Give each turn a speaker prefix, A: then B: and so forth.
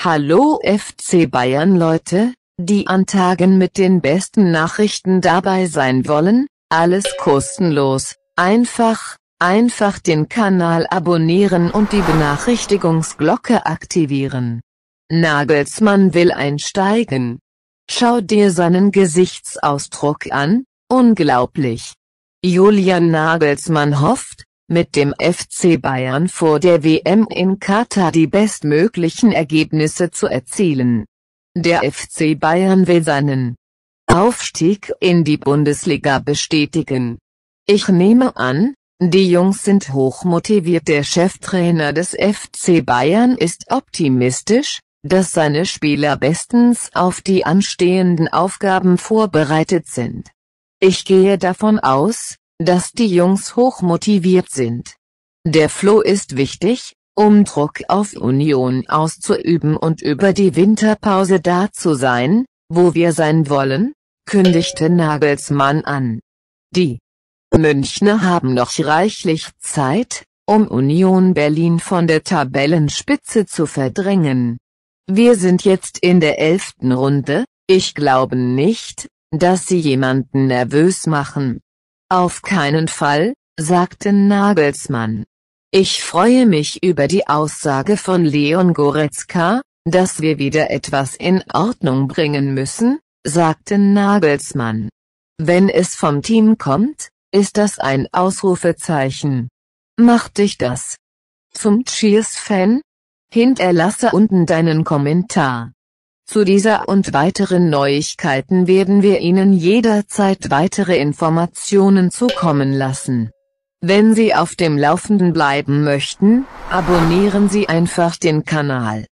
A: Hallo FC Bayern Leute, die an Tagen mit den besten Nachrichten dabei sein wollen, alles kostenlos, einfach, einfach den Kanal abonnieren und die Benachrichtigungsglocke aktivieren. Nagelsmann will einsteigen. Schau dir seinen Gesichtsausdruck an, unglaublich. Julian Nagelsmann hofft, mit dem FC Bayern vor der WM in Katar die bestmöglichen Ergebnisse zu erzielen. Der FC Bayern will seinen Aufstieg in die Bundesliga bestätigen. Ich nehme an, die Jungs sind hochmotiviert. Der Cheftrainer des FC Bayern ist optimistisch, dass seine Spieler bestens auf die anstehenden Aufgaben vorbereitet sind. Ich gehe davon aus, dass die Jungs hoch motiviert sind. Der Flow ist wichtig, um Druck auf Union auszuüben und über die Winterpause da zu sein, wo wir sein wollen, kündigte Nagelsmann an. Die Münchner haben noch reichlich Zeit, um Union Berlin von der Tabellenspitze zu verdrängen. Wir sind jetzt in der elften Runde, ich glaube nicht, dass sie jemanden nervös machen. Auf keinen Fall, sagte Nagelsmann. Ich freue mich über die Aussage von Leon Goretzka, dass wir wieder etwas in Ordnung bringen müssen, sagte Nagelsmann. Wenn es vom Team kommt, ist das ein Ausrufezeichen. Mach dich das. Zum Cheers-Fan? Hinterlasse unten deinen Kommentar. Zu dieser und weiteren Neuigkeiten werden wir Ihnen jederzeit weitere Informationen zukommen lassen. Wenn Sie auf dem Laufenden bleiben möchten, abonnieren Sie einfach den Kanal.